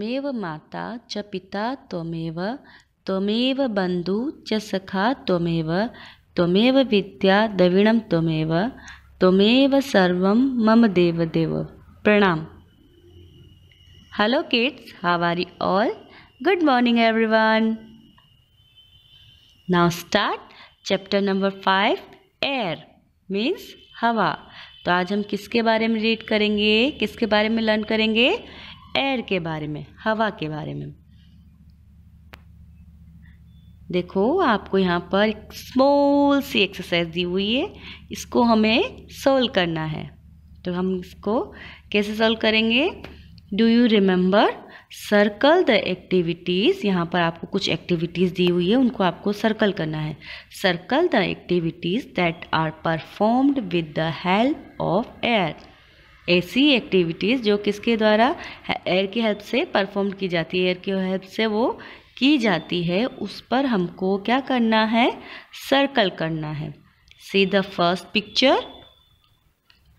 त्वमेव माता च पिता त्वमेव त्वमेव बंधु च सखा त्वमेव त्वमेव विद्या दविणम त्वमेव त्वमेव सर्वम मम देवदेव प्रणाम hello kids how are you all good morning everyone now start chapter number five air means हवा तो आज हम किसके बारे में रीड करेंगे किसके बारे में लर्न करेंगे एयर के बारे में हवा के बारे में देखो आपको यहाँ पर स्मॉल सी एक्सरसाइज दी हुई है इसको हमें सोल्व करना है तो हम इसको कैसे सोल्व करेंगे do you remember circle the activities यहाँ पर आपको कुछ एक्टिविटीज़ दी हुई है उनको आपको सर्कल करना है circle the activities that are performed with the help of air ऐसी एक्टिविटीज़ जो किसके द्वारा एयर की हेल्प से परफॉर्म की जाती है एयर की हेल्प से वो की जाती है उस पर हमको क्या करना है सर्कल करना है सी द फर्स्ट पिक्चर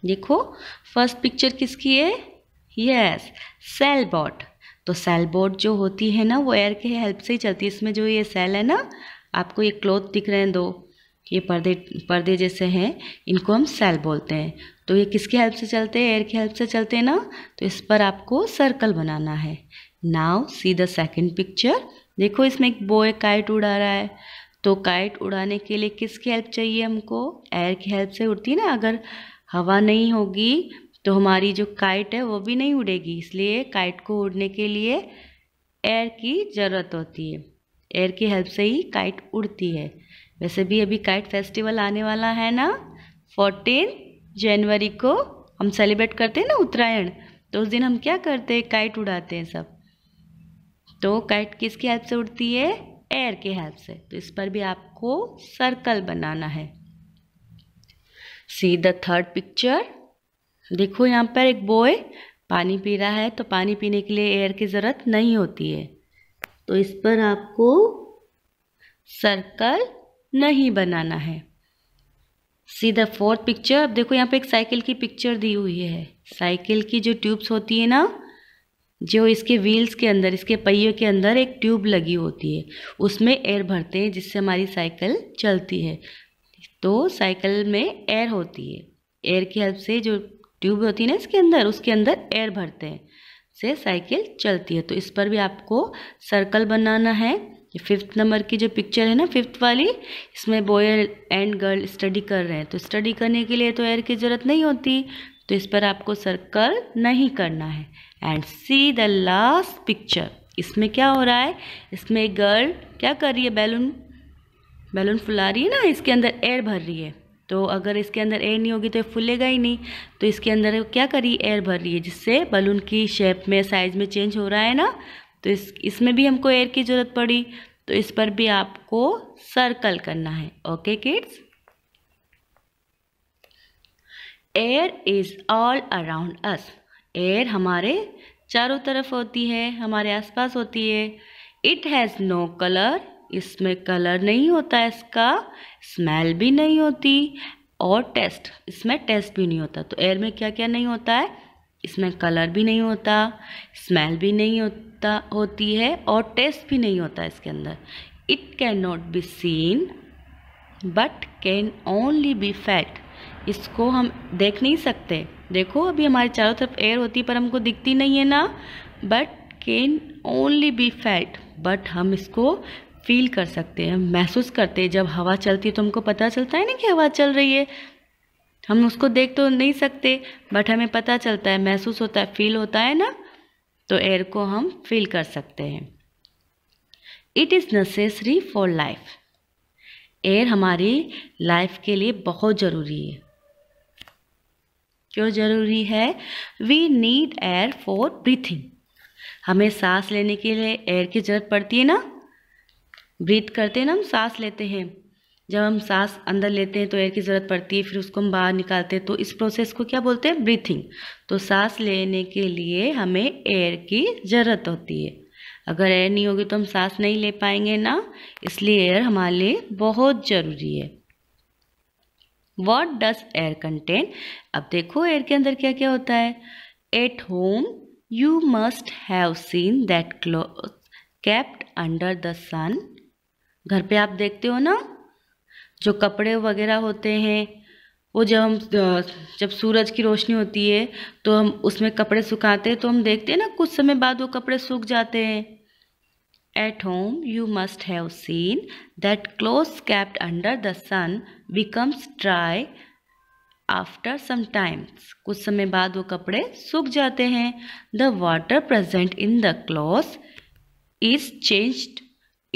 देखो फर्स्ट पिक्चर किसकी है यस सेल बॉट तो सेल बोट जो होती है ना वो एयर के हेल्प से ही चलती है इसमें जो ये सेल है ना आपको ये क्लोथ दिख रहे हैं दो ये पर्दे पर्दे जैसे हैं इनको हम सेल बोलते हैं तो ये किसकी हेल्प से चलते हैं एयर की हेल्प से चलते हैं ना तो इस पर आपको सर्कल बनाना है नाव सी द सेकेंड पिक्चर देखो इसमें एक बॉय काइट उड़ा रहा है तो काइट उड़ाने के लिए किसकी हेल्प चाहिए हमको एयर की हेल्प से उड़ती है ना अगर हवा नहीं होगी तो हमारी जो काइट है वो भी नहीं उड़ेगी इसलिए काइट को उड़ने के लिए एयर की ज़रूरत होती है एयर की हेल्प से ही काइट उड़ती है वैसे भी अभी काइट फेस्टिवल आने वाला है ना फोर्टीन जनवरी को हम सेलिब्रेट करते हैं ना उत्तरायण तो उस दिन हम क्या करते हैं काइट उड़ाते हैं सब तो काइट किसकी हेल्प से उड़ती है एयर के हेल्प से तो इस पर भी आपको सर्कल बनाना है सी द थर्ड पिक्चर देखो यहाँ पर एक बॉय पानी पी रहा है तो पानी पीने के लिए एयर की ज़रूरत नहीं होती है तो इस पर आपको सर्कल नहीं बनाना है सी द फोर्थ पिक्चर अब देखो यहाँ पे एक साइकिल की पिक्चर दी हुई है साइकिल की जो ट्यूब्स होती है ना जो इसके व्हील्स के अंदर इसके पहियों के अंदर एक ट्यूब लगी होती है उसमें एयर भरते हैं जिससे हमारी साइकिल चलती है तो साइकिल में एयर होती है एयर की हेल्प से जो ट्यूब होती है ना इसके अंदर उसके अंदर एयर भरते हैं से साइकिल चलती है तो इस पर भी आपको सर्कल बनाना है ये फिफ्थ नंबर की जो पिक्चर है ना फिफ्थ वाली इसमें बॉय एंड गर्ल स्टडी कर रहे हैं तो स्टडी करने के लिए तो एयर की ज़रूरत नहीं होती तो इस पर आपको सर्कल नहीं करना है and see the last picture इसमें क्या हो रहा है इसमें एक गर्ल क्या कर रही है बैलून बैलून फुला रही है ना इसके अंदर एयर भर रही है तो अगर इसके अंदर एयर नहीं होगी तो ये फूलेगा ही नहीं तो इसके अंदर क्या करी एयर भर रही है जिससे बलून की शेप में साइज़ में चेंज हो रहा है ना तो इस इसमें भी हमको एयर की ज़रूरत पड़ी तो इस पर भी आपको सर्कल करना है okay kids air is all around us air हमारे चारों तरफ होती है हमारे आसपास होती है इट हैज़ नो कलर इसमें कलर नहीं होता इसका स्मेल भी नहीं होती और टेस्ट इसमें टेस्ट भी नहीं होता तो एयर में क्या क्या नहीं होता है इसमें कलर भी नहीं होता स्मेल भी नहीं होती होता होती है और टेस्ट भी नहीं होता इसके अंदर it can not be seen but can only be felt इसको हम देख नहीं सकते देखो अभी हमारे चारों तरफ एयर होती है पर हमको दिखती नहीं है ना but can only be felt but हम इसको फील कर सकते हैं महसूस करते हैं जब हवा चलती है तो हमको पता चलता है ना कि हवा चल रही है हम उसको देख तो नहीं सकते बट हमें पता चलता है महसूस होता है फील होता है ना तो एयर को हम फिल कर सकते हैं it is necessary for life air हमारी लाइफ के लिए बहुत ज़रूरी है क्यों ज़रूरी है we need air for breathing हमें सांस लेने के लिए एयर की ज़रूरत पड़ती है ना ब्रीथ करते हैं ना हम सांस लेते हैं जब हम सांस अंदर लेते हैं तो एयर की ज़रूरत पड़ती है फिर उसको हम बाहर निकालते हैं तो इस प्रोसेस को क्या बोलते हैं ब्रीथिंग तो सांस लेने के लिए हमें एयर की ज़रूरत होती है अगर एयर नहीं होगी तो हम सांस नहीं ले पाएंगे ना इसलिए एयर हमारे लिए बहुत ज़रूरी है वॉट डज एयर कंटेन अब देखो एयर के अंदर क्या क्या होता है at home you must have seen that cloth kept under the sun घर पे आप देखते हो ना जो कपड़े वगैरह होते हैं वो जब हम जब सूरज की रोशनी होती है तो हम उसमें कपड़े सुखाते हैं तो हम देखते हैं ना कुछ समय बाद वो कपड़े सूख जाते हैं at home you must have seen that cloth kept under the sun becomes dry after some times कुछ समय बाद वो कपड़े सूख जाते हैं the water present in the cloth is change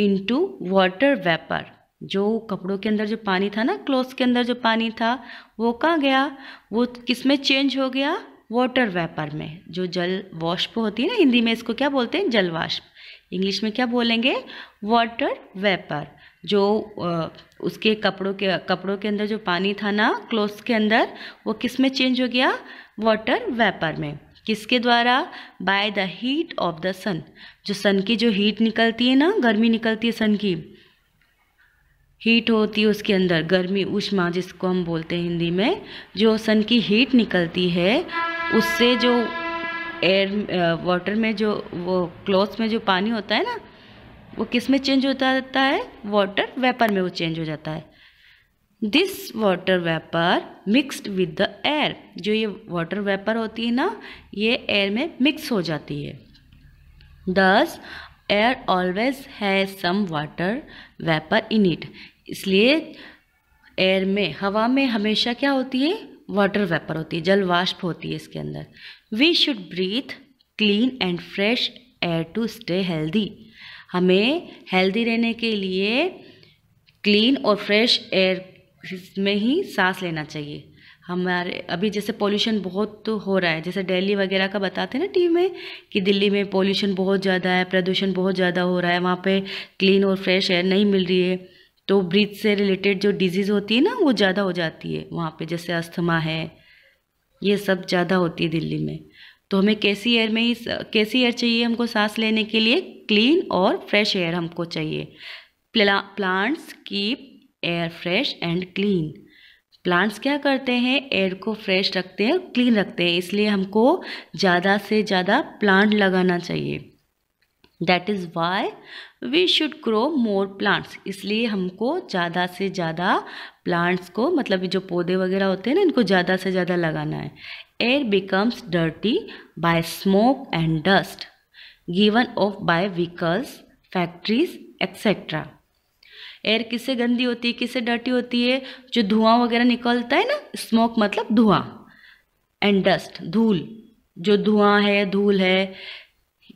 into water vapour जो कपड़ों के अंदर जो पानी था ना क्लोथ्स के अंदर जो पानी था वो कहाँ गया वो किस में चेंज हो गया वाटर वेपर में जो जल वाष्प होती है ना हिंदी में इसको क्या बोलते हैं जल वाष्प इंग्लिश में क्या बोलेंगे वाटर वेपर जो उसके कपड़ों के कपड़ों के अंदर जो पानी था ना क्लोथ्स के अंदर वो किस में चेंज हो गया वाटर वेपर में किसके द्वारा by the heat of the sun जो सन की जो हीट निकलती है ना गर्मी निकलती है सन की हीट होती है उसके अंदर गर्मी उष्मा जिसको हम बोलते हैं हिंदी में जो सन की हीट निकलती है उससे जो एयर वाटर में जो वो क्लॉथ में जो पानी होता है ना वो किस में चेंज होता रहता है वाटर वेपर में वो चेंज हो जाता है this water vapour mixed with the air जो ये वाटर वेपर होती है ना ये एयर में मिक्स हो जाती है thus air always has some water vapour in it इसलिए एयर में हवा में हमेशा क्या होती है वाटर वेपर होती है जल वाष्प होती है इसके अंदर we should breathe clean and fresh air to stay healthy हमें हेल्दी रहने के लिए क्लीन और फ्रेश एयर में ही सांस लेना चाहिए हमारे अभी जैसे पोल्यूशन बहुत तो हो रहा है जैसे दिल्ली वगैरह का बताते हैं ना टीवी में कि दिल्ली में पोल्यूशन बहुत ज़्यादा है प्रदूषण बहुत ज़्यादा हो रहा है वहाँ पे क्लीन और फ्रेश एयर नहीं मिल रही है तो ब्रीथ से रिलेटेड जो डिजीज़ होती है ना वो ज़्यादा हो जाती है वहाँ पे जैसे अस्थमा है ये सब ज़्यादा होती है दिल्ली में तो हमें कैसी एयर में ही कैसी एयर चाहिए हमको सांस लेने के लिए क्लीन और फ्रेश एयर हमको चाहिए प्ला, plants keep air fresh and clean plants क्या करते हैं एयर को फ्रेश रखते हैं और क्लीन रखते हैं इसलिए हमको ज़्यादा से ज़्यादा प्लांट लगाना चाहिए that is why we should grow more plants इसलिए हमको ज़्यादा से ज़्यादा प्लांट्स को मतलब जो पौधे वगैरह होते हैं ना इनको ज़्यादा से ज़्यादा लगाना है air becomes dirty by smoke and dust given off by vehicles factories etcetera air किससे गंदी होती है किससे डर्टी होती है जो धुआं वगैरह निकलता है ना स्मोक मतलब धुआं एंड डस्ट धूल जो धुआं है धूल है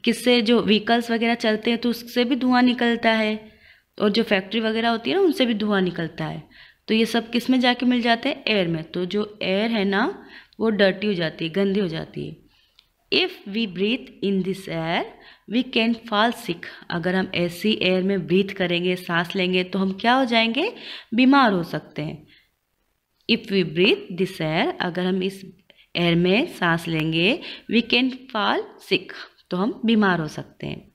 किससे जो व्हीकल्स वगैरह चलते हैं तो उससे भी धुआं निकलता है और जो फैक्ट्री वगैरह होती है ना उनसे भी धुआं निकलता है तो ये सब किस में जाके मिल जाते हैं एयर में तो जो एयर है ना वो डर्टी हो जाती है गंदी हो जाती है if we breathe in this air we can fall sick अगर हम ऐसी एयर में ब्रीथ करेंगे सांस लेंगे तो हम क्या हो जाएंगे बीमार हो सकते हैं if we breathe this air अगर हम इस एयर में सांस लेंगे वी कैन फॉल सिक तो हम बीमार हो सकते हैं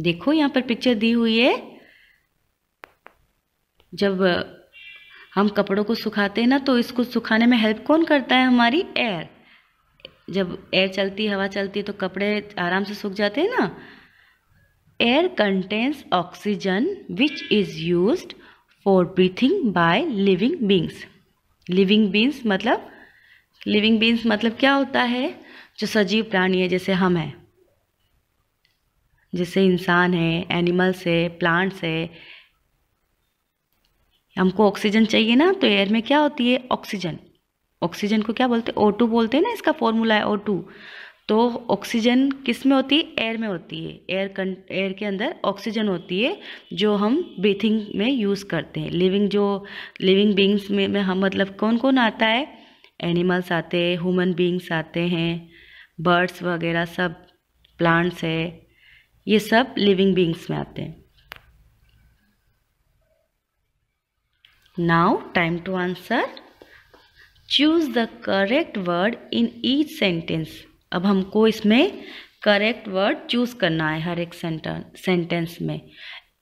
देखो यहाँ पर पिक्चर दी हुई है जब हम कपड़ों को सुखाते हैं ना तो इसको सुखाने में हेल्प कौन करता है हमारी एयर जब एयर चलती हवा चलती है तो कपड़े आराम से सूख जाते हैं ना air contains oxygen which is use for breathing by living beings living beings मतलब लिविंग बींग्स मतलब क्या होता है जो सजीव प्राणी है जैसे हम हैं जैसे इंसान है एनिमल्स है प्लांट्स है हमको ऑक्सीजन चाहिए ना तो एयर में क्या होती है ऑक्सीजन ऑक्सीजन को क्या बोलते हैं ओ बोलते हैं ना इसका फॉर्मूला है ओ तो ऑक्सीजन किस में होती है एयर में होती है एयर कं एयर के अंदर ऑक्सीजन होती है जो हम ब्रीथिंग में यूज़ करते हैं लिविंग जो लिविंग बींग्स में, में हम मतलब कौन कौन आता है एनिमल्स आते हैं ह्यूमन बींग्स आते हैं बर्ड्स वगैरह सब प्लांट्स है ये सब लिविंग बींग्स में आते हैं now time to answer choose the correct word in each sentence अब हमको इसमें करेक्ट वर्ड चूज करना है हर एक सेंटेंस में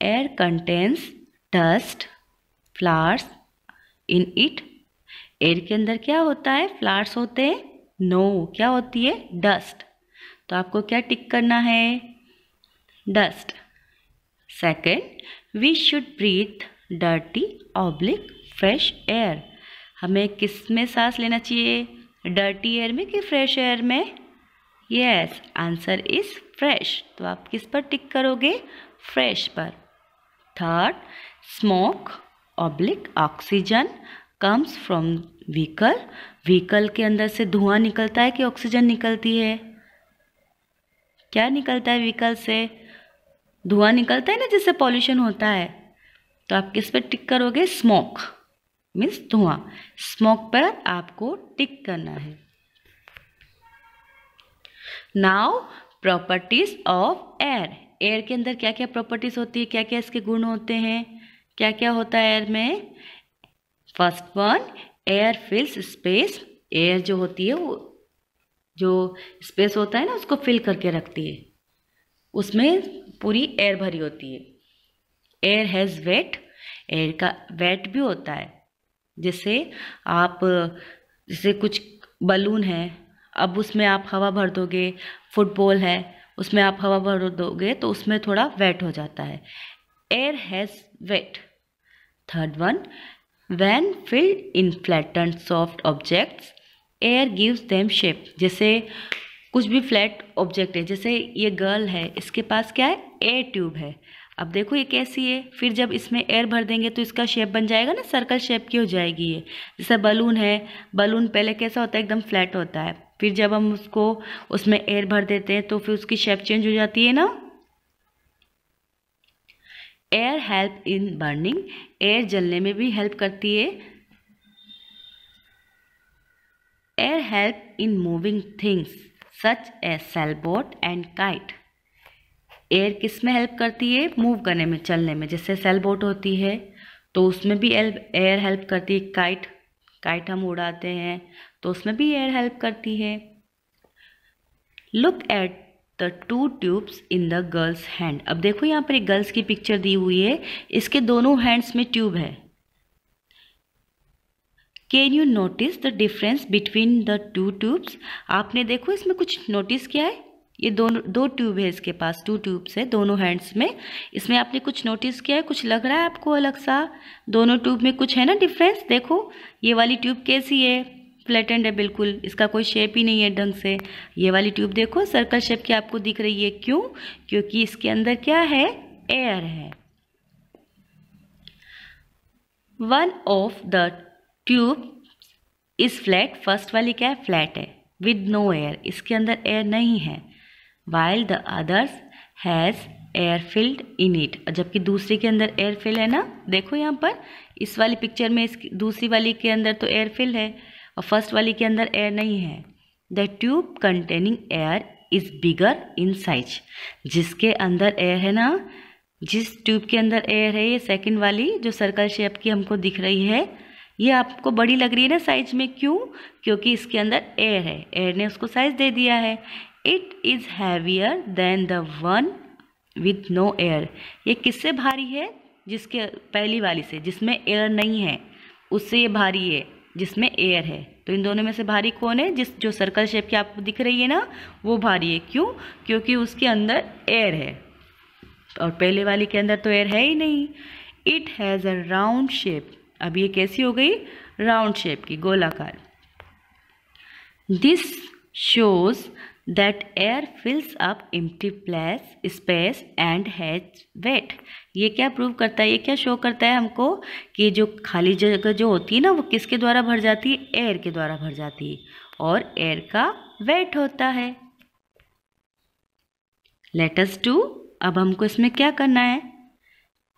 air contains dust flowers in it air के अंदर क्या होता है फ्लावर्स होते हैं नो no, क्या होती है डस्ट तो आपको क्या टिक करना है dust second we should breathe dirty oblique fresh air हमें किस में सांस लेना चाहिए डर्टी एयर में कि फ्रेश एयर में यस आंसर इज़ फ्रेश तो आप किस पर टिक करोगे फ्रेश पर third smoke oblique oxygen comes from vehicle vehicle के अंदर से धुआं निकलता है कि ऑक्सीजन निकलती है क्या निकलता है व्हीकल से धुआं निकलता है ना जिससे पॉल्यूशन होता है तो आप किस पर टिक करोगे स्मोक मीन्स धुआं स्मोक पर आपको टिक करना है now properties of air air के अंदर क्या क्या प्रॉपर्टीज होती है क्या क्या इसके गुण होते हैं क्या क्या होता है एयर में first one air fills space air जो होती है वो जो स्पेस होता है ना उसको फिल करके रखती है उसमें पूरी एयर भरी होती है एयर हैज़ वेट एयर का वेट भी होता है जैसे आप जैसे कुछ बलून है अब उसमें आप हवा भर दोगे फुटबॉल है उसमें आप हवा भर दोगे तो उसमें थोड़ा वेट हो जाता है air has weight third one when filled in flat and soft objects air gives them shape जैसे कुछ भी फ्लैट ऑब्जेक्ट है जैसे ये गर्ल है इसके पास क्या है एयर ट्यूब है अब देखो ये कैसी है फिर जब इसमें एयर भर देंगे तो इसका शेप बन जाएगा ना सर्कल शेप की हो जाएगी ये जैसे बलून है बलून पहले कैसा होता है एकदम फ्लैट होता है फिर जब हम उसको उसमें एयर भर देते हैं तो फिर उसकी शेप चेंज हो जाती है ना air help in burning air जलने में भी हेल्प करती है air help in moving things such a sailboat and kite air किस में हेल्प करती है मूव करने में चलने में जैसे सेलबोट होती है तो उसमें भी एयर हेल्प करती है काइट काइट हम उड़ाते हैं तो उसमें भी एयर हेल्प करती है look at the two tubes in the girl's hand अब देखो यहाँ पर एक गर्ल्स की पिक्चर दी हुई है इसके दोनों हैंड्स में ट्यूब है can you notice the difference between the two tubes आपने देखो इसमें कुछ नोटिस किया है ये दोनों दो ट्यूब है इसके पास टू ट्यूब्स है दोनों हैंड्स में इसमें आपने कुछ नोटिस किया है कुछ लग रहा है आपको अलग सा दोनों ट्यूब में कुछ है ना डिफरेंस देखो ये वाली ट्यूब कैसी है फ्लैटेंड है बिल्कुल इसका कोई शेप ही नहीं है ढंग से ये वाली ट्यूब देखो सर्कल शेप की आपको दिख रही है क्यों क्योंकि इसके अंदर क्या है एयर है one of the tube is flat first वाली क्या है फ्लैट है विद नो एयर इसके अंदर एयर नहीं है while the others has air filled in it जबकि दूसरे के अंदर एयर फिल है ना देखो यहाँ पर इस वाली पिक्चर में इस दूसरी वाली के अंदर तो एयर फिल है और फर्स्ट वाली के अंदर एयर नहीं है the tube containing air is bigger in size जिसके अंदर एयर है ना जिस ट्यूब के अंदर एयर है ये सेकेंड वाली जो सर्कल शेप की हमको दिख रही है ये आपको बड़ी लग रही है ना साइज में क्यों क्योंकि इसके अंदर एयर है एयर ने उसको साइज दे दिया है it is heavier than the one with no air ये किससे भारी है जिसके पहली वाली से जिसमें एयर नहीं है उससे ये भारी है जिसमें एयर है तो इन दोनों में से भारी कौन है जिस जो सर्कल शेप की आपको दिख रही है ना वो भारी है क्यों क्योंकि उसके अंदर एयर है और पहले वाली के अंदर तो एयर है ही नहीं it has a round shape अब ये कैसी हो गई राउंड शेप की गोलाकार this shows that air fills up empty place space and has weight ये क्या प्रूव करता है ये क्या शो करता है हमको कि जो खाली जगह जो होती है ना वो किसके द्वारा भर जाती है एयर के द्वारा भर जाती है और एयर का वेट होता है लेटस टू अब हमको इसमें क्या करना है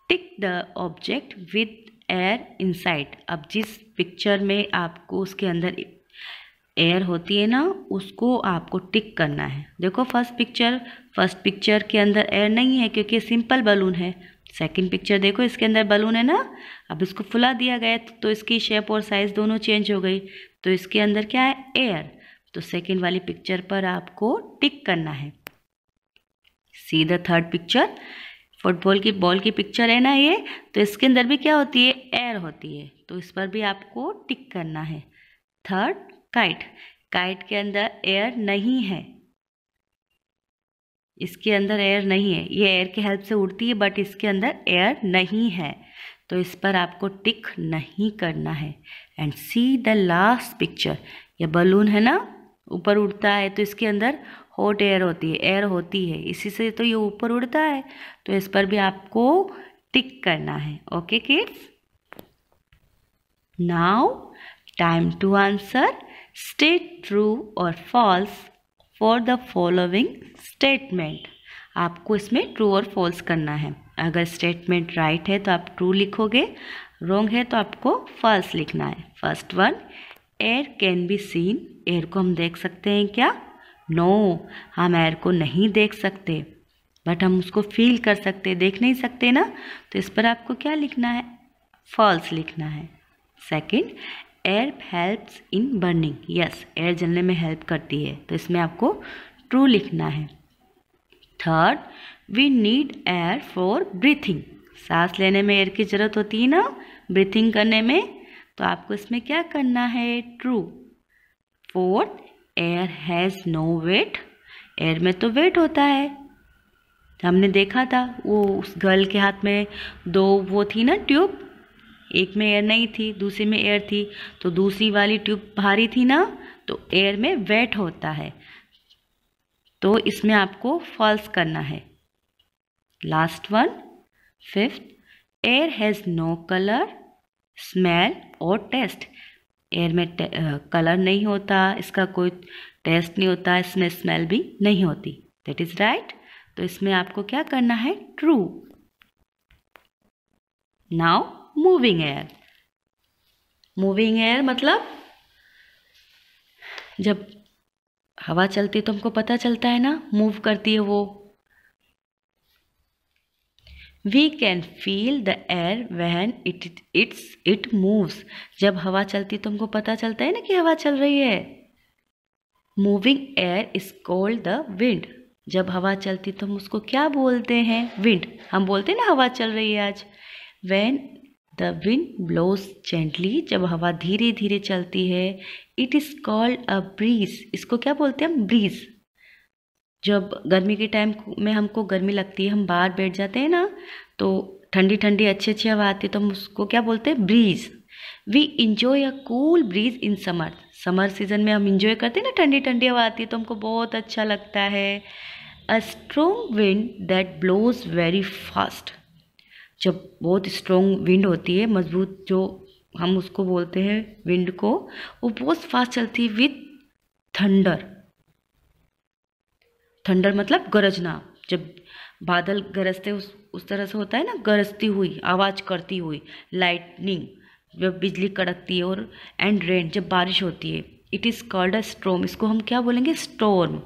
tick the object with air inside अब जिस पिक्चर में आपको उसके अंदर एयर होती है ना उसको आपको टिक करना है देखो फर्स्ट पिक्चर फर्स्ट पिक्चर के अंदर एयर नहीं है क्योंकि सिंपल बलून है सेकंड पिक्चर देखो इसके अंदर बलून है ना अब इसको फुला दिया गया तो इसकी शेप और साइज़ दोनों चेंज हो गई तो इसके अंदर क्या है एयर तो सेकंड वाली पिक्चर पर आपको टिक करना है see the third picture football की बॉल की पिक्चर है ना ये तो इसके अंदर भी क्या होती है एयर होती है तो इस पर भी आपको टिक करना है थर्ड काइट काइट के अंदर एयर नहीं है इसके अंदर एयर नहीं है ये एयर के हेल्प से उड़ती है बट इसके अंदर एयर नहीं है तो इस पर आपको टिक नहीं करना है and see the last picture ये बलून है ना ऊपर उड़ता है तो इसके अंदर हॉट एयर होती है एयर होती है इसी से तो ये ऊपर उड़ता है तो इस पर भी आपको टिक करना है okay kids now time to answer state true और false for the following statement आपको इसमें ट्रू और फॉल्स करना है अगर स्टेटमेंट राइट है तो आप ट्रू लिखोगे रॉन्ग है तो आपको फॉल्स लिखना है first one air can be seen air को हम देख सकते हैं क्या नो no, हम एयर को नहीं देख सकते बट हम उसको फील कर सकते देख नहीं सकते ना तो इस पर आपको क्या लिखना है फॉल्स लिखना है second air helps in burning yes air जलने में हेल्प करती है तो इसमें आपको ट्रू लिखना है third we need air for breathing सांस लेने में एयर की ज़रूरत होती है ना ब्रीथिंग करने में तो आपको इसमें क्या करना है true fourth air has no weight air में तो वेट होता है हमने देखा था वो उस गर्ल के हाथ में दो वो थी ना ट्यूब एक में एयर नहीं थी दूसरी में एयर थी तो दूसरी वाली ट्यूब भारी थी ना तो एयर में वेट होता है तो इसमें आपको फॉल्स करना है last one fifth air has no colour smell और टेस्ट एयर में कलर नहीं होता इसका कोई टेस्ट नहीं होता इसमें स्मेल भी नहीं होती दैट इज़ राइट तो इसमें आपको क्या करना है true now moving air moving air मतलब जब हवा चलती है तो हमको पता चलता है ना मूव करती है वो we can feel the air when it it's it moves जब हवा चलती है तो हमको पता चलता है ना कि हवा चल रही है moving air is called the wind जब हवा चलती तो हम उसको क्या बोलते हैं विंड हम बोलते हैं ना हवा चल रही है आज when the wind blows gently जब हवा धीरे धीरे चलती है it is called a breeze इसको क्या बोलते हैं हम ब्रीज जब गर्मी के टाइम में हमको गर्मी लगती है हम बाहर बैठ जाते हैं ना तो ठंडी ठंडी अच्छी अच्छी हवा आती है तो हम उसको क्या बोलते हैं breeze we enjoy a cool breeze in summer summer season में हम इंजॉय करते हैं ना ठंडी ठंडी हवा आती है तो हमको बहुत अच्छा लगता है a strong wind that blows very fast जब बहुत स्ट्रॉन्ग विंड होती है मजबूत जो हम उसको बोलते हैं विंड को वो बहुत फास्ट चलती है विथ थंडर थंडर मतलब गरजना जब बादल गरजते उस उस तरह से होता है ना गरजती हुई आवाज़ करती हुई लाइटनिंग जब बिजली कड़कती है और एंड रेन जब बारिश होती है it is called a storm इसको हम क्या बोलेंगे स्टोर्म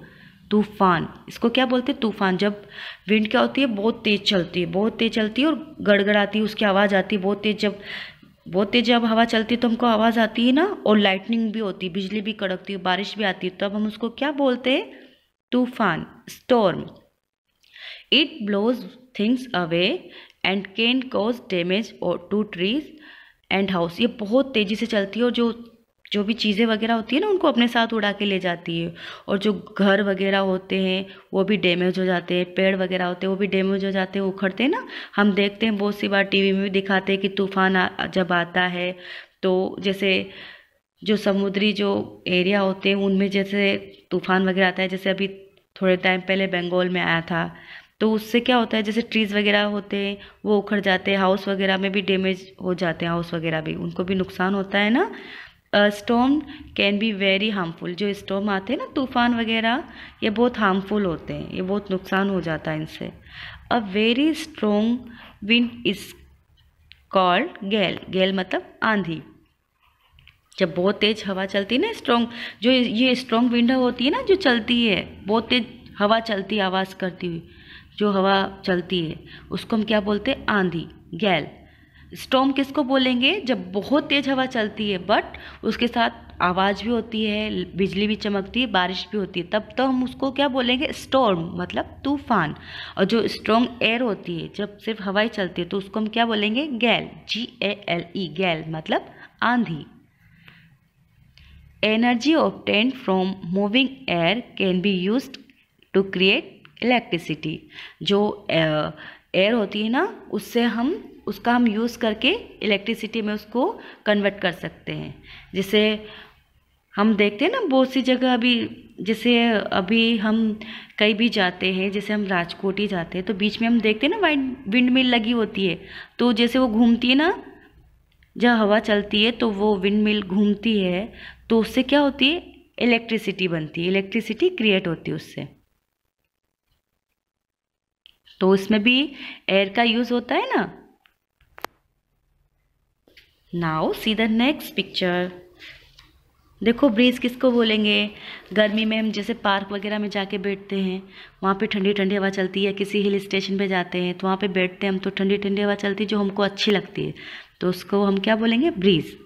तूफान इसको क्या बोलते हैं तूफान जब विंड क्या होती है बहुत तेज़ चलती है बहुत तेज़ चलती है और गड़गड़ाती है उसकी आवाज़ आती है बहुत तेज़ जब बहुत तेज़ जब हवा चलती है तो हमको आवाज़ आती है ना और लाइटनिंग भी होती है बिजली भी कड़कती है बारिश भी आती है तब हम उसको क्या बोलते हैं तूफान storm it blows things away and can cause damage और टू ट्रीज एंड हाउस ये बहुत तेज़ी से चलती है और जो जो भी चीज़ें वगैरह होती है ना उनको अपने साथ उड़ा के ले जाती है और जो घर वगैरह होते हैं वो भी डैमेज हो जाते हैं पेड़ वगैरह होते हैं वो भी डैमेज हो जाते हैं उखड़ते हैं ना हम देखते हैं बहुत सी बार टीवी में भी दिखाते हैं कि तूफान जब आता है तो जैसे जो समुद्री जो एरिया होते हैं उनमें जैसे तूफान वगैरह आता है जैसे अभी थोड़े टाइम पहले बंगाल में आया था तो उससे क्या होता है जैसे ट्रीज़ वगैरह होते हैं वो उखड़ जाते हैं हाउस वगैरह में भी डैमेज हो जाते हैं हाउस वगैरह भी उनको भी नुकसान होता है ना storm can be very harmful जो स्टोम आते हैं ना तूफ़ान वगैरह ये बहुत हार्मफुल होते हैं ये बहुत नुकसान हो जाता है इनसे a very strong wind is called gale gale मतलब आंधी जब बहुत तेज़ हवा चलती है ना स्ट्रोंग जो ये स्ट्रोंग विंड होती है ना जो चलती है बहुत तेज़ हवा चलती आवाज़ करती हुई जो हवा चलती है उसको हम क्या बोलते हैं आंधी गैल स्टॉम किसको बोलेंगे जब बहुत तेज़ हवा चलती है बट उसके साथ आवाज़ भी होती है बिजली भी चमकती है बारिश भी होती है तब तो हम उसको क्या बोलेंगे स्टॉर्म मतलब तूफान और जो स्ट्रॉन्ग एयर होती है जब सिर्फ हवाई चलती है तो उसको हम क्या बोलेंगे गैल जी ए एल ई गैल मतलब आंधी energy obtained from moving air can be use to create electricity जो एयर होती है ना उससे हम उसका हम यूज़ करके इलेक्ट्रिसिटी में उसको कन्वर्ट कर सकते हैं जैसे हम देखते हैं ना बहुत सी जगह अभी जैसे अभी हम कहीं भी जाते हैं जैसे हम राजकोट ही जाते हैं तो बीच में हम देखते हैं ना वाइट विंड मिल लगी होती है तो जैसे वो घूमती है ना जब हवा चलती है तो वो विंड मिल घूमती है तो उससे क्या होती है इलेक्ट्रिसिटी बनती है इलेक्ट्रिसिटी क्रिएट होती है उससे तो उसमें भी एयर का यूज़ होता है ना now see the next picture देखो ब्रीज किसको बोलेंगे गर्मी में हम जैसे पार्क वगैरह में जाके बैठते हैं वहाँ पे ठंडी ठंडी हवा चलती है किसी हिल स्टेशन पे जाते हैं तो वहाँ पे बैठते हैं हम तो ठंडी ठंडी हवा चलती है जो हमको अच्छी लगती है तो उसको हम क्या बोलेंगे ब्रीज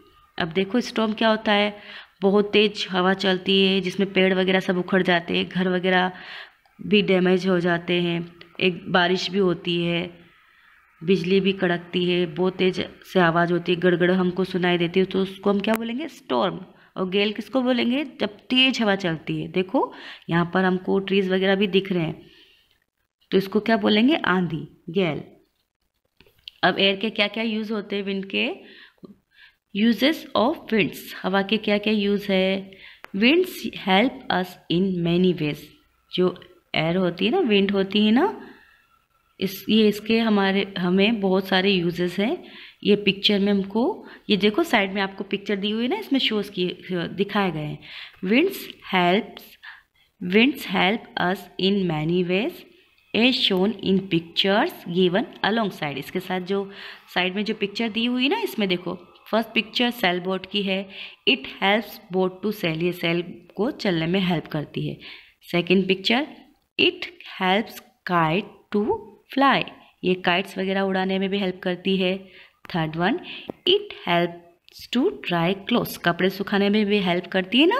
अब देखो स्टॉम क्या होता है बहुत तेज़ हवा चलती है जिसमें पेड़ वगैरह सब उखड़ जाते हैं घर वगैरह भी डैमेज हो जाते हैं एक बारिश भी होती है बिजली भी कड़कती है बहुत तेज से आवाज़ होती है गड़गड़ हमको सुनाई देती है तो उसको हम क्या बोलेंगे स्टॉर्म और गेल किसको बोलेंगे जब तेज हवा चलती है देखो यहाँ पर हमको ट्रीज़ वगैरह भी दिख रहे हैं तो इसको क्या बोलेंगे आंधी गैल अब एयर के क्या क्या यूज़ होते हैं विंड के यूजेस ऑफ विंड्स हवा के क्या क्या यूज़ है winds help us in many ways जो एयर होती है ना विंड होती है ना इस ये इसके हमारे हमें बहुत सारे यूजेस हैं ये पिक्चर में हमको ये देखो साइड में आपको पिक्चर दी हुई है ना इसमें शोज किए दिखाए गए हैं winds helps winds help us in many ways as shown in pictures given alongside इसके साथ जो साइड में जो पिक्चर दी हुई ना इसमें देखो फर्स्ट पिक्चर सेल बोट की है it helps boat to sail ये सेल को चलने में हेल्प करती है second picture it helps kite to fly ये काइट्स वगैरह उड़ाने में भी हेल्प करती है third one it help to dry cloth कपड़े सुखाने में भी हेल्प करती है ना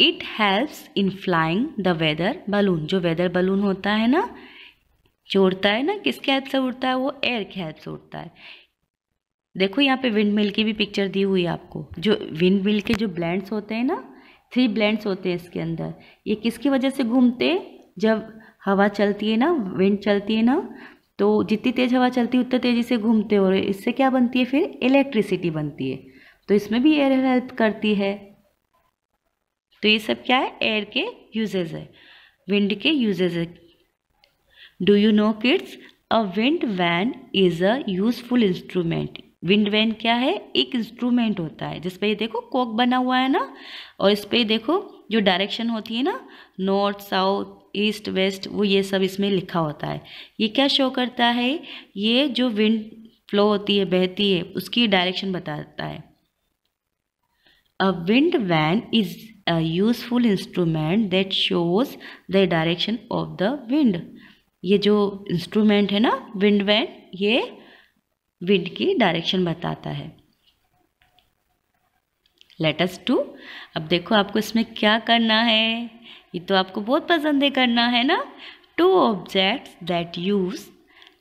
it helps in flying the weather balloon जो वेदर बलून होता है ना जो उड़ता है ना किसके हेल्प से उड़ता है वो एयर के हेल्प से उड़ता है देखो यहाँ पे विंड मिल की भी पिक्चर दी हुई है आपको जो विंड मिल के जो ब्लैंड होते हैं ना थ्री ब्लेंड्स होते हैं इसके अंदर ये किसकी वजह से घूमते जब हवा चलती है ना विंड चलती है ना तो जितनी तेज़ हवा चलती है उतनी तेज़ी से घूमते हो इससे क्या बनती है फिर इलेक्ट्रिसिटी बनती है तो इसमें भी एयर हेल्प करती है तो ये सब क्या है एयर के यूजेज है विंड के यूजेज है do you know kids a wind vane is a useful instrument wind vane क्या है एक इंस्ट्रूमेंट होता है जिसपे ये देखो कोक बना हुआ है ना और इस पर देखो जो डायरेक्शन होती है ना नॉर्थ साउथ ईस्ट वेस्ट वो ये सब इसमें लिखा होता है ये क्या शो करता है ये जो विंड फ्लो होती है बहती है उसकी डायरेक्शन बताता है a wind vane is a useful instrument that shows the direction of the wind ये जो इंस्ट्रूमेंट है ना विंड वैन ये विंड की डायरेक्शन बताता है लेटस टू अब देखो आपको इसमें क्या करना है ये तो आपको बहुत पसंद है करना है ना two objects that use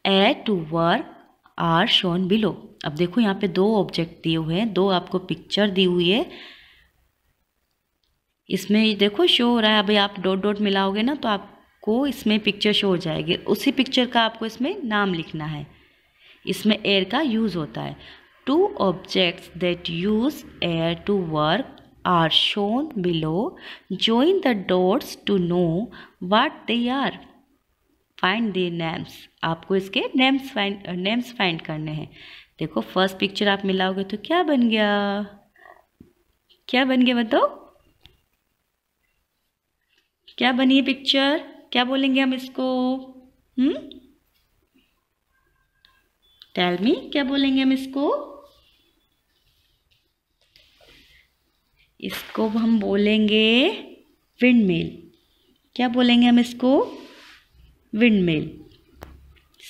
a to work are shown below अब देखो यहाँ पे दो ऑब्जेक्ट दिए हुए हैं दो आपको पिक्चर दी हुई है इसमें देखो शो हो रहा है अभी आप डॉट डॉट मिलाओगे ना तो आपको इसमें पिक्चर शो हो जाएगी उसी पिक्चर का आपको इसमें नाम लिखना है इसमें एयर का यूज़ होता है two objects that use air to work are shown below join the dots to know what they are find their names आपको इसके नेम्स फाइंड नेम्स फाइंड करने हैं देखो फर्स्ट पिक्चर आप मिलाओगे तो क्या बन गया क्या बन गया बताओ क्या बनी है पिक्चर क्या बोलेंगे हम इसको हम्म टेल मी क्या बोलेंगे हम इसको इसको हम बोलेंगे विंड मिल क्या बोलेंगे हम इसको विंड मिल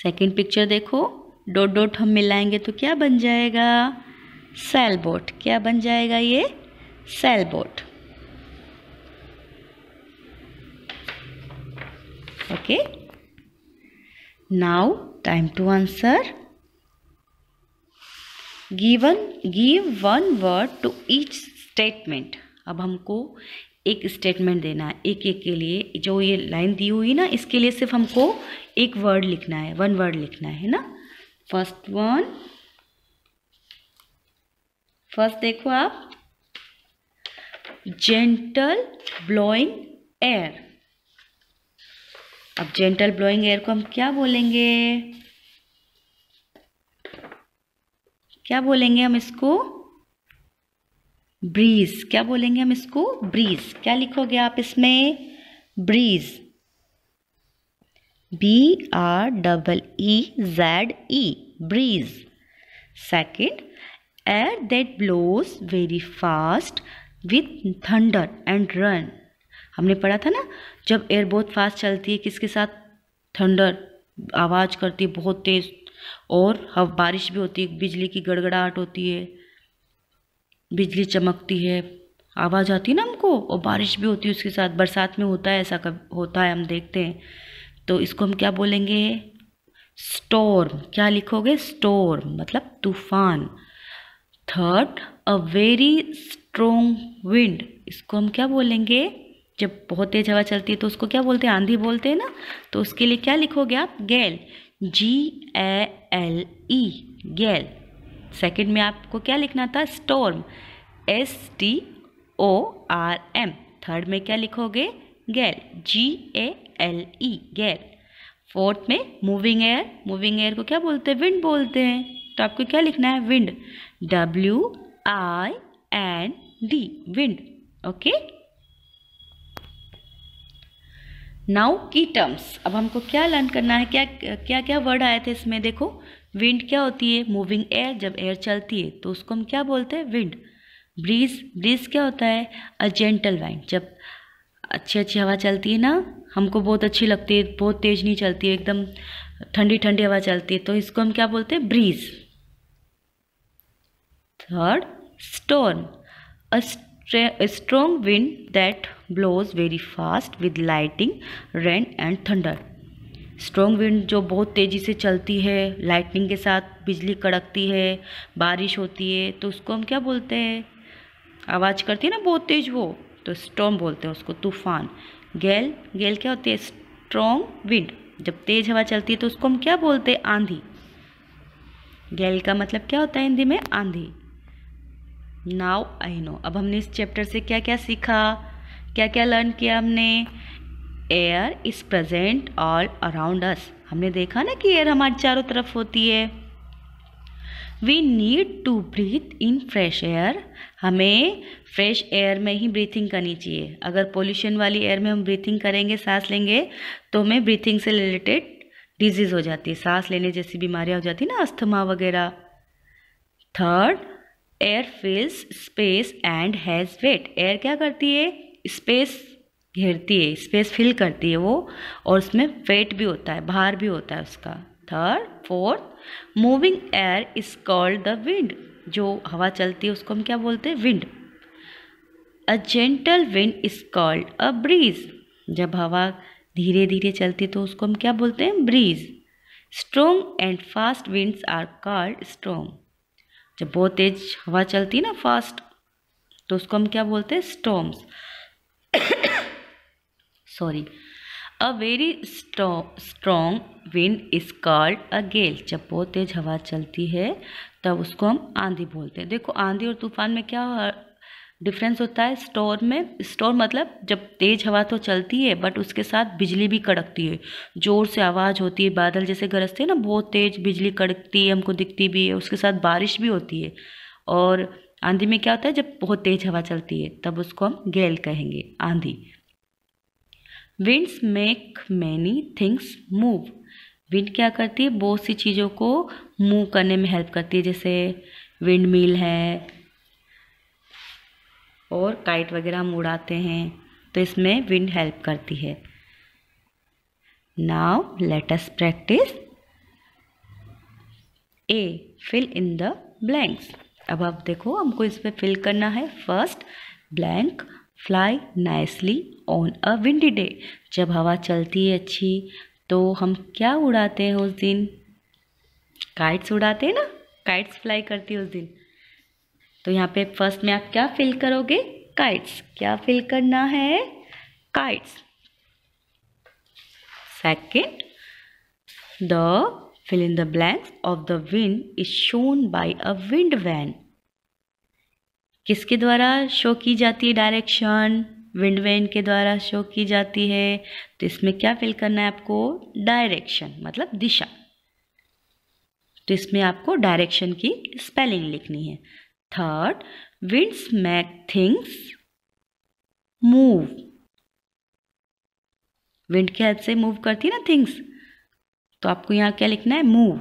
सेकेंड पिक्चर देखो डोट डोट हम मिलाएंगे तो क्या बन जाएगा सेल बोट क्या बन जाएगा ये sailboat okay now time to answer given give one word to each statement अब हमको एक स्टेटमेंट देना है एक एक के लिए जो ये लाइन दी हुई ना इसके लिए सिर्फ हमको एक वर्ड लिखना है वन वर्ड लिखना है ना फर्स्ट वन फर्स्ट देखो आप जेंटल ब्लोइंग एयर अब जेंटल ब्लोइंग एयर को हम क्या बोलेंगे क्या बोलेंगे हम इसको ब्रीज क्या बोलेंगे हम इसको ब्रीज क्या लिखोगे आप इसमें breeze B R double E Z E breeze second air that blows very fast with thunder and rain हमने पढ़ा था ना जब एयर बहुत फास्ट चलती है किसके साथ थंडर आवाज़ करती है बहुत तेज़ और हव बारिश भी होती है बिजली की गड़गड़ाहट होती है बिजली चमकती है आवाज़ आती है ना हमको और बारिश भी होती है उसके साथ बरसात में होता है ऐसा कब होता है हम देखते हैं तो इसको हम क्या बोलेंगे स्टोर्म क्या लिखोगे स्टोर्म मतलब तूफान third a very strong wind इसको हम क्या बोलेंगे जब बहुत तेज हवा चलती है तो उसको क्या बोलते हैं आंधी बोलते हैं ना तो उसके लिए क्या लिखोगे आप गेल जी ए एल ई गैल सेकेंड में आपको क्या लिखना था storm S T O R M third में क्या लिखोगे गैल जी ए एल ई गैल फोर्थ में मूविंग एयर मूविंग एयर को क्या बोलते हैं विंड बोलते हैं तो आपको क्या लिखना है wind W I N D wind okay now key terms अब हमको क्या लर्न करना है क्या क्या क्या वर्ड आए थे इसमें देखो विंड क्या होती है मूविंग एयर जब एयर चलती है तो उसको हम क्या बोलते हैं विंड ब्रीज ब्रीज क्या होता है अ जेंटल वाइंड जब अच्छी अच्छी हवा चलती है ना हमको बहुत अच्छी लगती है बहुत तेज़ नहीं चलती है एकदम ठंडी ठंडी हवा चलती है तो इसको हम क्या बोलते हैं breeze third storm a strong wind that blows very fast with lightning rain and thunder strong wind जो बहुत तेज़ी से चलती है लाइटनिंग के साथ बिजली कड़कती है बारिश होती है तो उसको हम क्या बोलते हैं आवाज़ करती है ना बहुत तेज़ वो तो स्टॉम बोलते हैं उसको तूफान गैल गैल क्या होती है स्ट्रॉन्ग विंड जब तेज़ हवा चलती है तो उसको हम क्या बोलते हैं आंधी गैल का मतलब क्या होता है हिंदी में आंधी नाव आई नो अब हमने इस चैप्टर से क्या क्या सीखा क्या क्या लर्न किया हमने air is present all around us हमने देखा ना कि एयर हमारे चारों तरफ होती है we need to breathe in fresh air हमें फ्रेश एयर में ही ब्रीथिंग करनी चाहिए अगर पोल्यूशन वाली एयर में हम ब्रीथिंग करेंगे सांस लेंगे तो हमें ब्रीथिंग से रिलेटेड डिजीज़ हो जाती है सांस लेने जैसी बीमारियां हो जाती है ना अस्थमा वगैरह third air fills space and has weight air क्या करती है स्पेस घेरती है स्पेस फिल करती है वो और उसमें वेट भी होता है भार भी होता है उसका third fourth moving air is called the wind जो हवा चलती है उसको हम क्या बोलते हैं wind a gentle wind is called a breeze जब हवा धीरे धीरे चलती तो उसको हम क्या बोलते हैं breeze strong and fast winds are called strong जब बहुत तेज हवा चलती है ना फास्ट तो उसको हम क्या बोलते हैं storms sorry a very strong wind is called a gale जब बहुत तेज हवा चलती है तब उसको हम आंधी बोलते हैं देखो आंधी और तूफान में क्या डिफरेंस होता है स्टोर में स्टोर मतलब जब तेज़ हवा तो चलती है बट उसके साथ बिजली भी कड़कती है ज़ोर से आवाज़ होती है बादल जैसे गरजते हैं ना बहुत तेज़ बिजली कड़कती है हमको दिखती भी है उसके साथ बारिश भी होती है और आंधी में क्या होता है जब बहुत तेज़ हवा चलती है तब उसको हम गैल कहेंगे आंधी winds make many things move wind क्या करती है बहुत सी चीज़ों को मूव करने में हेल्प करती है जैसे विंड मिल है और काइट वगैरह हम उड़ाते हैं तो इसमें विंड हेल्प करती है now let's practice a fill in the blanks अब आप देखो हमको इसमें फिल करना है first blank fly nicely on a windy day जब हवा चलती है अच्छी तो हम क्या उड़ाते हैं उस दिन काइट्स उड़ाते हैं ना काइट्स फ्लाई करती है उस दिन तो यहाँ पे फर्स्ट में आप क्या फिल करोगे काइट्स क्या फिल करना है kites second the fill in the blanks of the wind is shown by a wind vane किसके द्वारा शो की जाती है डायरेक्शन विंड वैन के द्वारा शो की जाती है तो इसमें क्या फिल करना है आपको डायरेक्शन मतलब दिशा तो इसमें आपको डायरेक्शन की स्पेलिंग लिखनी है Third, winds make things move wind के हेल्प से मूव करती है ना थिंग्स तो आपको यहाँ क्या लिखना है move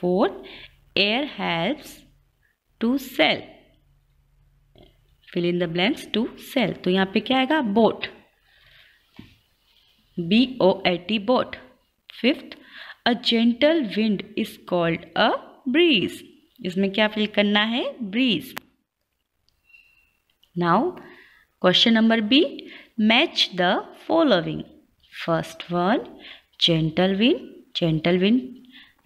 fourth air helps to sail fill in the blanks to sail तो यहाँ पे क्या आएगा boat B O A T boat fifth a gentle wind is called a breeze इसमें क्या फिल करना है breeze now question number B match the following first one gentle wind gentle wind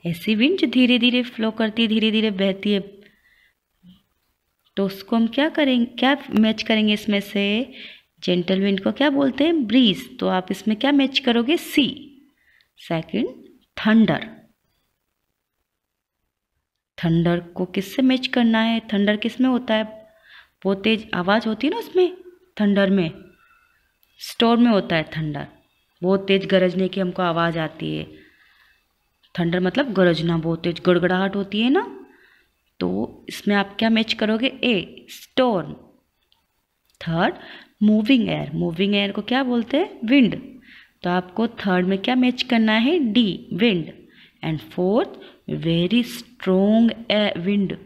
ऐसी विंड जो धीरे धीरे फ्लो करती है धीरे धीरे बहती है तो उसको हम क्या करेंगे क्या मैच करेंगे इसमें से जेंटल विंड को क्या बोलते हैं ब्रीज तो आप इसमें क्या मैच करोगे सी सेकंड थंडर थंडर को किससे मैच करना है थंडर किस में होता है बहुत तेज आवाज़ होती है ना उसमें थंडर में स्टोर में होता है थंडर बहुत तेज गरजने की हमको आवाज़ आती है थंडर मतलब गरजना बहुत तेज गड़गड़ाहट होती है ना तो इसमें आप क्या मैच करोगे A store third moving air moving air को क्या बोलते हैं विंड तो आपको थर्ड में क्या मैच करना है D wind and fourth very strong a wind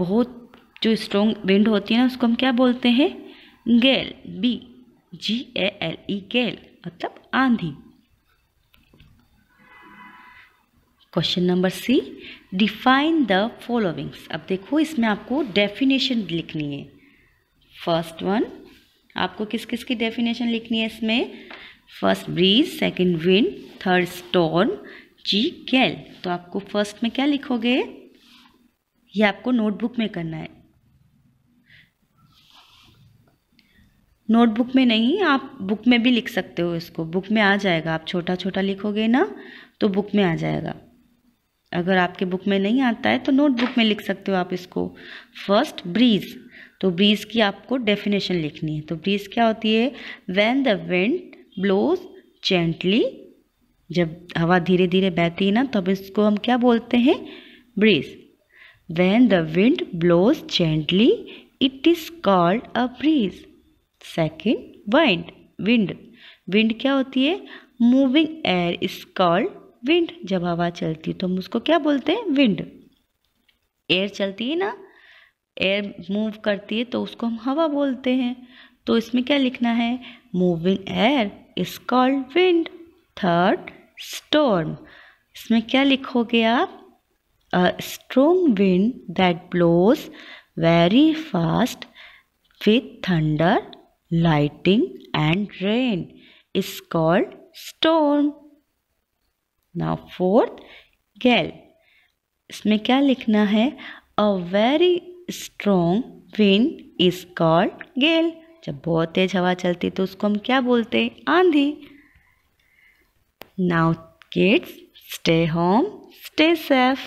बहुत जो स्ट्रोंग विंड होती है ना उसको हम क्या बोलते हैं गेल B ji A L E gale मतलब आंधी question number C define the followings अब देखो इसमें आपको डेफिनेशन लिखनी है फर्स्ट वन आपको किस किस की डेफिनेशन लिखनी है इसमें first breeze second wind third storm gale तो आपको फर्स्ट में क्या लिखोगे ये आपको नोटबुक में करना है नोटबुक में नहीं आप बुक में भी लिख सकते हो इसको बुक में आ जाएगा आप छोटा छोटा लिखोगे ना तो बुक में आ जाएगा अगर आपके बुक में नहीं आता है तो नोटबुक में लिख सकते हो आप इसको फर्स्ट ब्रीज तो ब्रीज की आपको डेफिनेशन लिखनी है तो ब्रीज क्या होती है when the wind blows gently जब हवा धीरे धीरे बहती है ना तब इसको हम क्या बोलते हैं breeze when the wind blows gently it is called a breeze second wind wind wind क्या होती है moving air is called wind जब हवा चलती है तो हम उसको क्या बोलते हैं विंड एयर चलती है ना एयर मूव करती है तो उसको हम हवा बोलते हैं तो इसमें क्या लिखना है moving air is called wind third storm इसमें क्या लिखोगे आप a strong wind that blows very fast with thunder lightning and rain is called storm now fourth gale इसमें क्या लिखना है a very strong wind is called gale जब बहुत तेज हवा चलती तो उसको हम क्या बोलते हैं आंधी Now kids, stay home, stay safe.